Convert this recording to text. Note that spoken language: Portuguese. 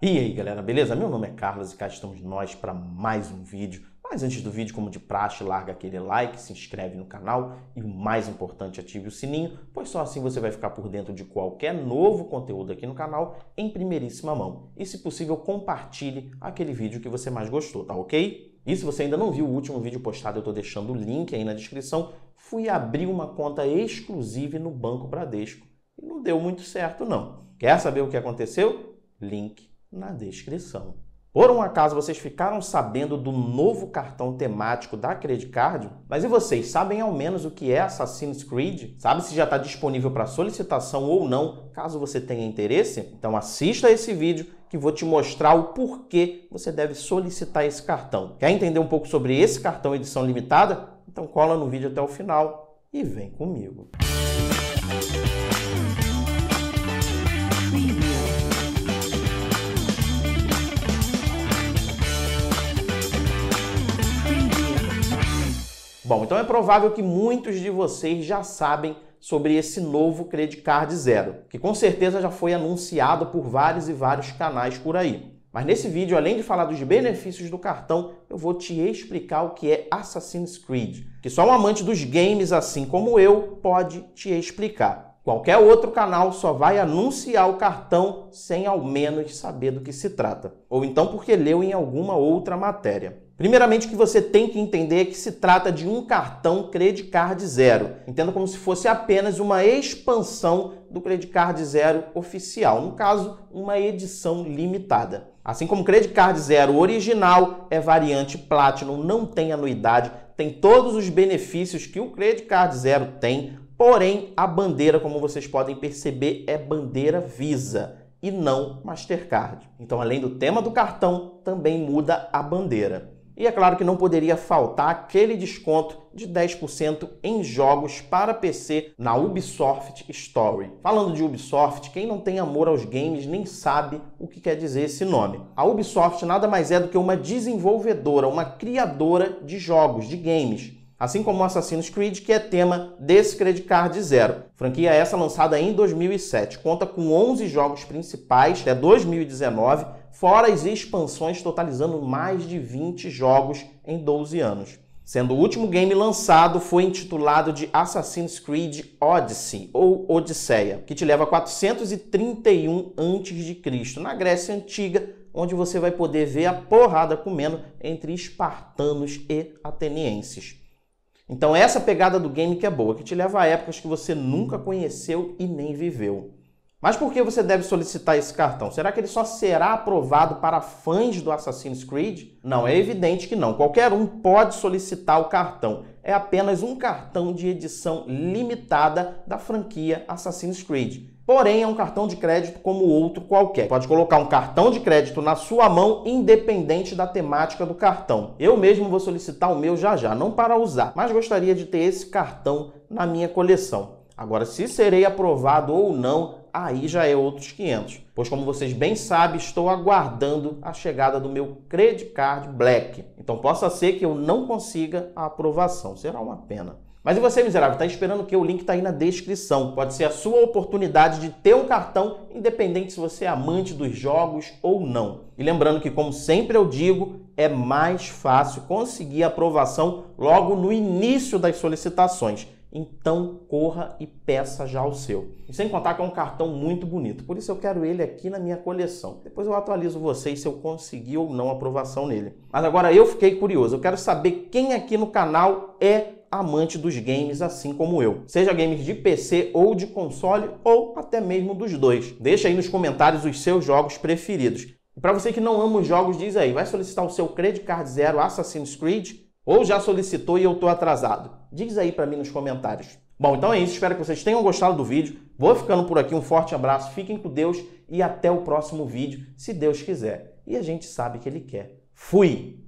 E aí galera, beleza? Meu nome é Carlos e cá estamos nós para mais um vídeo. Mas antes do vídeo, como de praxe, larga aquele like, se inscreve no canal e o mais importante, ative o sininho, pois só assim você vai ficar por dentro de qualquer novo conteúdo aqui no canal em primeiríssima mão. E se possível, compartilhe aquele vídeo que você mais gostou, tá ok? E se você ainda não viu o último vídeo postado, eu estou deixando o link aí na descrição. Fui abrir uma conta exclusiva no Banco Bradesco e não deu muito certo não. Quer saber o que aconteceu? Link na descrição. Por um acaso vocês ficaram sabendo do novo cartão temático da Credit Card? Mas e vocês, sabem ao menos o que é Assassin's Creed? Sabe se já está disponível para solicitação ou não, caso você tenha interesse? Então assista esse vídeo que vou te mostrar o porquê você deve solicitar esse cartão. Quer entender um pouco sobre esse cartão edição limitada? Então cola no vídeo até o final e vem comigo. Música Bom, então é provável que muitos de vocês já sabem sobre esse novo Credit Card Zero, que com certeza já foi anunciado por vários e vários canais por aí. Mas nesse vídeo, além de falar dos benefícios do cartão, eu vou te explicar o que é Assassin's Creed, que só um amante dos games assim como eu pode te explicar. Qualquer outro canal só vai anunciar o cartão sem ao menos saber do que se trata, ou então porque leu em alguma outra matéria. Primeiramente, o que você tem que entender é que se trata de um cartão Credit Card Zero. Entenda como se fosse apenas uma expansão do Credit Card Zero oficial, no caso, uma edição limitada. Assim como o Credit Card Zero original é variante Platinum, não tem anuidade, tem todos os benefícios que o Credit Card Zero tem, porém a bandeira, como vocês podem perceber, é bandeira Visa e não Mastercard. Então, além do tema do cartão, também muda a bandeira. E é claro que não poderia faltar aquele desconto de 10% em jogos para PC na Ubisoft Story. Falando de Ubisoft, quem não tem amor aos games nem sabe o que quer dizer esse nome. A Ubisoft nada mais é do que uma desenvolvedora, uma criadora de jogos, de games. Assim como Assassin's Creed, que é tema desse Credit Card Zero. Franquia essa lançada em 2007, conta com 11 jogos principais até 2019 fora as expansões totalizando mais de 20 jogos em 12 anos. Sendo o último game lançado foi intitulado de Assassin's Creed Odyssey ou Odisseia, que te leva a 431 a.C., na Grécia antiga, onde você vai poder ver a porrada comendo entre espartanos e atenienses. Então essa pegada do game que é boa, que te leva a épocas que você nunca conheceu e nem viveu. Mas por que você deve solicitar esse cartão? Será que ele só será aprovado para fãs do Assassin's Creed? Não, é evidente que não. Qualquer um pode solicitar o cartão. É apenas um cartão de edição limitada da franquia Assassin's Creed. Porém, é um cartão de crédito como outro qualquer. Pode colocar um cartão de crédito na sua mão, independente da temática do cartão. Eu mesmo vou solicitar o meu já já, não para usar, mas gostaria de ter esse cartão na minha coleção. Agora, se serei aprovado ou não, aí já é outros 500. Pois como vocês bem sabem, estou aguardando a chegada do meu Credit Card Black. Então possa ser que eu não consiga a aprovação, será uma pena. Mas e você, miserável, está esperando que o link está aí na descrição. Pode ser a sua oportunidade de ter um cartão, independente se você é amante dos jogos ou não. E lembrando que, como sempre eu digo, é mais fácil conseguir aprovação logo no início das solicitações então corra e peça já o seu. E sem contar que é um cartão muito bonito, por isso eu quero ele aqui na minha coleção. Depois eu atualizo vocês se eu consegui ou não aprovação nele. Mas agora eu fiquei curioso, eu quero saber quem aqui no canal é amante dos games assim como eu. Seja games de PC ou de console ou até mesmo dos dois. Deixa aí nos comentários os seus jogos preferidos. E para você que não ama os jogos, diz aí, vai solicitar o seu Credit Card Zero Assassin's Creed? Ou já solicitou e eu estou atrasado? Diz aí para mim nos comentários. Bom, então é isso. Espero que vocês tenham gostado do vídeo. Vou ficando por aqui. Um forte abraço. Fiquem com Deus e até o próximo vídeo, se Deus quiser. E a gente sabe que Ele quer. Fui!